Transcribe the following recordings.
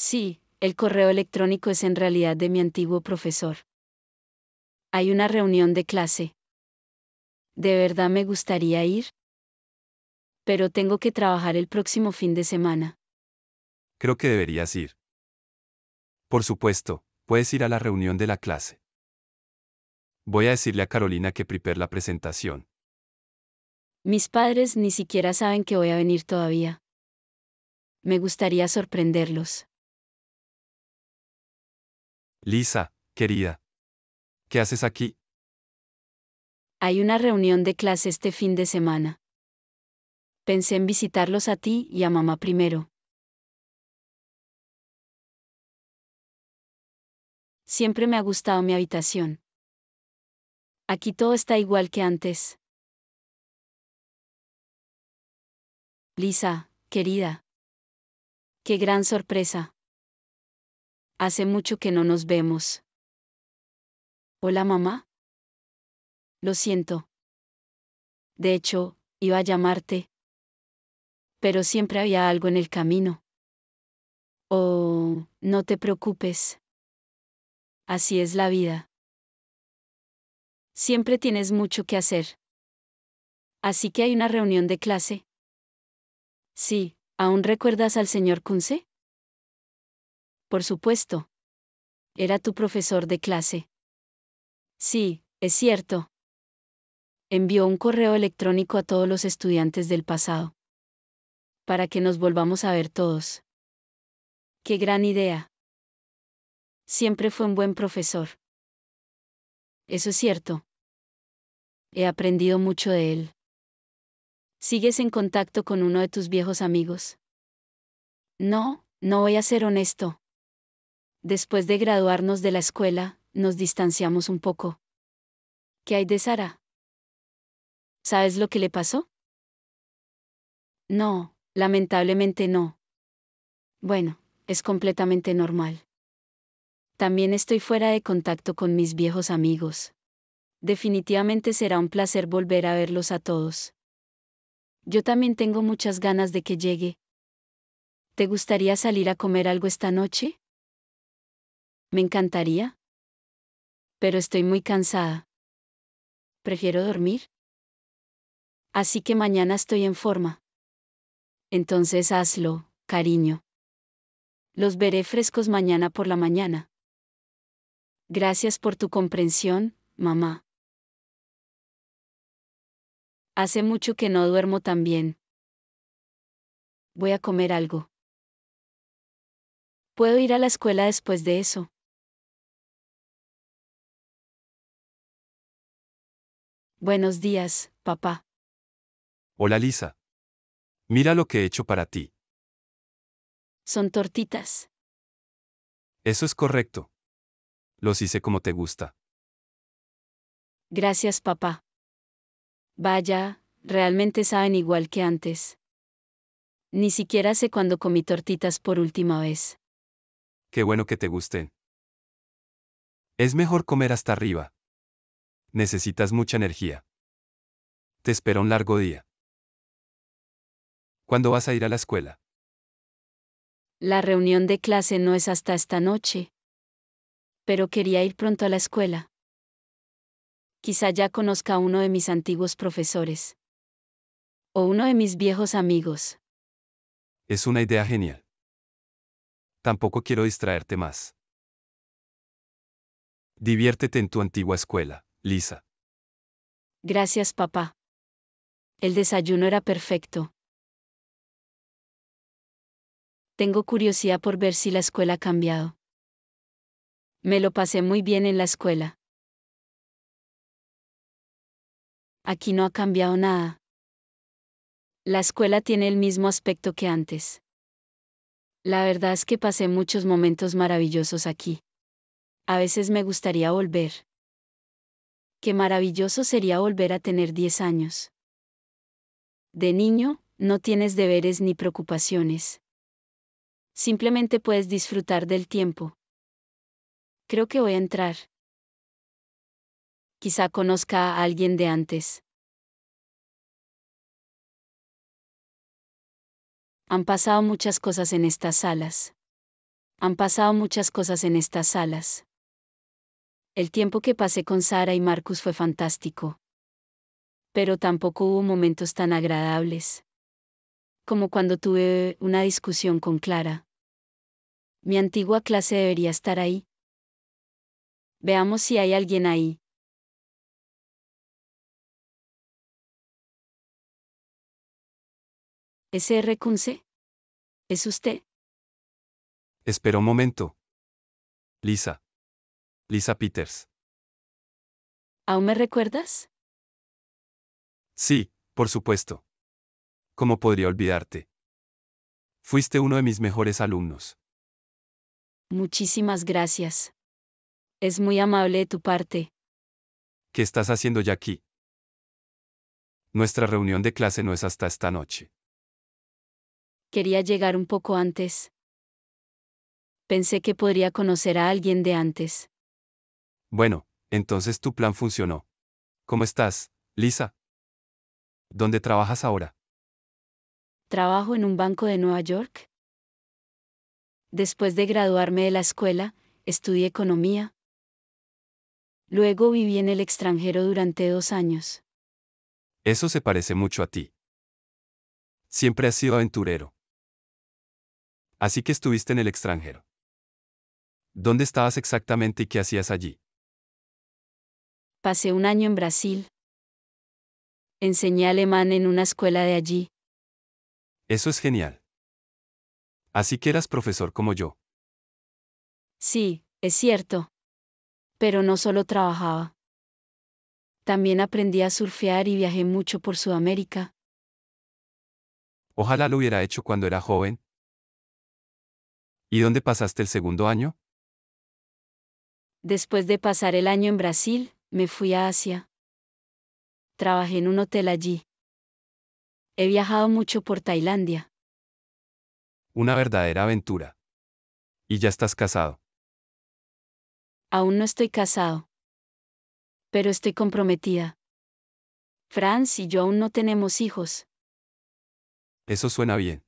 Sí, el correo electrónico es en realidad de mi antiguo profesor. Hay una reunión de clase. ¿De verdad me gustaría ir? Pero tengo que trabajar el próximo fin de semana. Creo que deberías ir. Por supuesto, puedes ir a la reunión de la clase. Voy a decirle a Carolina que prepare la presentación. Mis padres ni siquiera saben que voy a venir todavía. Me gustaría sorprenderlos. Lisa, querida. ¿Qué haces aquí? Hay una reunión de clase este fin de semana. Pensé en visitarlos a ti y a mamá primero. Siempre me ha gustado mi habitación. Aquí todo está igual que antes. Lisa, querida. Qué gran sorpresa. Hace mucho que no nos vemos. Hola mamá. Lo siento. De hecho, iba a llamarte. Pero siempre había algo en el camino. Oh, no te preocupes. Así es la vida. Siempre tienes mucho que hacer. Así que hay una reunión de clase. Sí, ¿aún recuerdas al señor Kunze? Por supuesto. Era tu profesor de clase. Sí, es cierto. Envió un correo electrónico a todos los estudiantes del pasado. Para que nos volvamos a ver todos. Qué gran idea. Siempre fue un buen profesor. Eso es cierto. He aprendido mucho de él. ¿Sigues en contacto con uno de tus viejos amigos? No, no voy a ser honesto. Después de graduarnos de la escuela, nos distanciamos un poco. ¿Qué hay de Sara? ¿Sabes lo que le pasó? No, lamentablemente no. Bueno, es completamente normal. También estoy fuera de contacto con mis viejos amigos. Definitivamente será un placer volver a verlos a todos. Yo también tengo muchas ganas de que llegue. ¿Te gustaría salir a comer algo esta noche? Me encantaría. Pero estoy muy cansada. Prefiero dormir. Así que mañana estoy en forma. Entonces hazlo, cariño. Los veré frescos mañana por la mañana. Gracias por tu comprensión, mamá. Hace mucho que no duermo tan bien. Voy a comer algo. Puedo ir a la escuela después de eso. Buenos días, papá. Hola Lisa. Mira lo que he hecho para ti. Son tortitas. Eso es correcto. Los hice como te gusta. Gracias, papá. Vaya, realmente saben igual que antes. Ni siquiera sé cuándo comí tortitas por última vez. Qué bueno que te gusten. Es mejor comer hasta arriba. Necesitas mucha energía. Te espera un largo día. ¿Cuándo vas a ir a la escuela? La reunión de clase no es hasta esta noche. Pero quería ir pronto a la escuela. Quizá ya conozca a uno de mis antiguos profesores. O uno de mis viejos amigos. Es una idea genial. Tampoco quiero distraerte más. Diviértete en tu antigua escuela. Lisa. Gracias, papá. El desayuno era perfecto. Tengo curiosidad por ver si la escuela ha cambiado. Me lo pasé muy bien en la escuela. Aquí no ha cambiado nada. La escuela tiene el mismo aspecto que antes. La verdad es que pasé muchos momentos maravillosos aquí. A veces me gustaría volver. Qué maravilloso sería volver a tener 10 años. De niño, no tienes deberes ni preocupaciones. Simplemente puedes disfrutar del tiempo. Creo que voy a entrar. Quizá conozca a alguien de antes. Han pasado muchas cosas en estas salas. Han pasado muchas cosas en estas salas. El tiempo que pasé con Sara y Marcus fue fantástico. Pero tampoco hubo momentos tan agradables. Como cuando tuve una discusión con Clara. Mi antigua clase debería estar ahí. Veamos si hay alguien ahí. ¿SR Kunze? ¿Es usted? Espera un momento. Lisa. Lisa Peters. ¿Aún me recuerdas? Sí, por supuesto. ¿Cómo podría olvidarte? Fuiste uno de mis mejores alumnos. Muchísimas gracias. Es muy amable de tu parte. ¿Qué estás haciendo ya aquí? Nuestra reunión de clase no es hasta esta noche. Quería llegar un poco antes. Pensé que podría conocer a alguien de antes. Bueno, entonces tu plan funcionó. ¿Cómo estás, Lisa? ¿Dónde trabajas ahora? Trabajo en un banco de Nueva York. Después de graduarme de la escuela, estudié economía. Luego viví en el extranjero durante dos años. Eso se parece mucho a ti. Siempre has sido aventurero. Así que estuviste en el extranjero. ¿Dónde estabas exactamente y qué hacías allí? Pasé un año en Brasil. Enseñé alemán en una escuela de allí. Eso es genial. Así que eras profesor como yo. Sí, es cierto. Pero no solo trabajaba. También aprendí a surfear y viajé mucho por Sudamérica. Ojalá lo hubiera hecho cuando era joven. ¿Y dónde pasaste el segundo año? Después de pasar el año en Brasil, me fui a Asia. Trabajé en un hotel allí. He viajado mucho por Tailandia. Una verdadera aventura. ¿Y ya estás casado? Aún no estoy casado. Pero estoy comprometida. Franz y yo aún no tenemos hijos. Eso suena bien.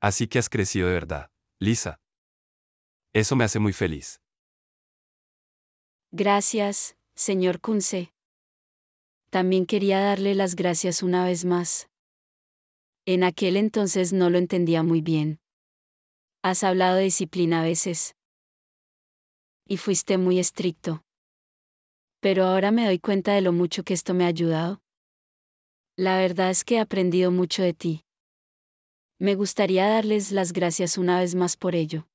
Así que has crecido de verdad, Lisa. Eso me hace muy feliz. Gracias, señor Kunze. También quería darle las gracias una vez más. En aquel entonces no lo entendía muy bien. Has hablado de disciplina a veces. Y fuiste muy estricto. Pero ahora me doy cuenta de lo mucho que esto me ha ayudado. La verdad es que he aprendido mucho de ti. Me gustaría darles las gracias una vez más por ello.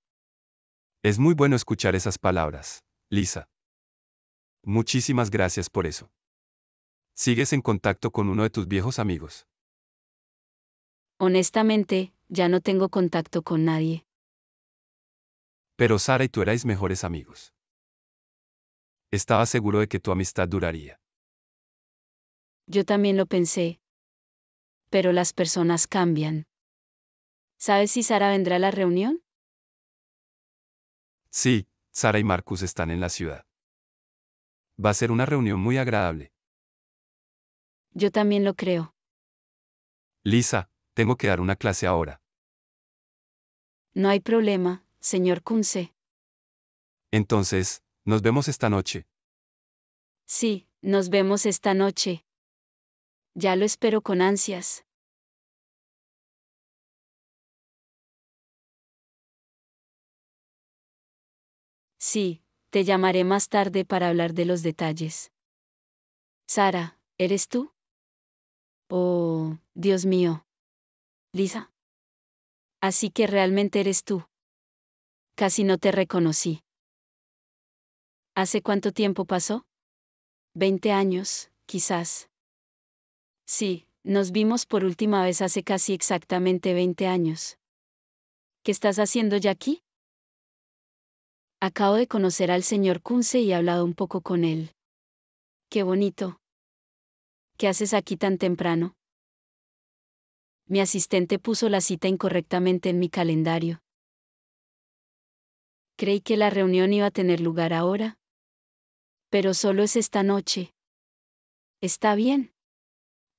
Es muy bueno escuchar esas palabras, Lisa. Muchísimas gracias por eso. ¿Sigues en contacto con uno de tus viejos amigos? Honestamente, ya no tengo contacto con nadie. Pero Sara y tú erais mejores amigos. Estaba seguro de que tu amistad duraría. Yo también lo pensé. Pero las personas cambian. ¿Sabes si Sara vendrá a la reunión? Sí, Sara y Marcus están en la ciudad. Va a ser una reunión muy agradable. Yo también lo creo. Lisa, tengo que dar una clase ahora. No hay problema, señor Kunze. Entonces, nos vemos esta noche. Sí, nos vemos esta noche. Ya lo espero con ansias. Sí, te llamaré más tarde para hablar de los detalles. Sara, ¿eres tú? Oh, Dios mío. Lisa. Así que realmente eres tú. Casi no te reconocí. ¿Hace cuánto tiempo pasó? Veinte años, quizás. Sí, nos vimos por última vez hace casi exactamente veinte años. ¿Qué estás haciendo ya aquí? Acabo de conocer al señor Kunze y he hablado un poco con él. Qué bonito. ¿Qué haces aquí tan temprano? Mi asistente puso la cita incorrectamente en mi calendario. Creí que la reunión iba a tener lugar ahora. Pero solo es esta noche. Está bien.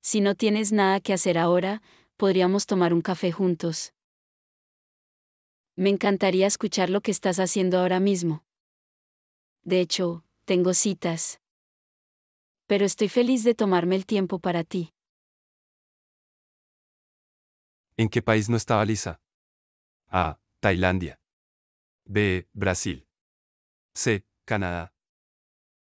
Si no tienes nada que hacer ahora, podríamos tomar un café juntos. Me encantaría escuchar lo que estás haciendo ahora mismo. De hecho, tengo citas. Pero estoy feliz de tomarme el tiempo para ti. ¿En qué país no estaba Lisa? A. Tailandia. B. Brasil. C. Canadá.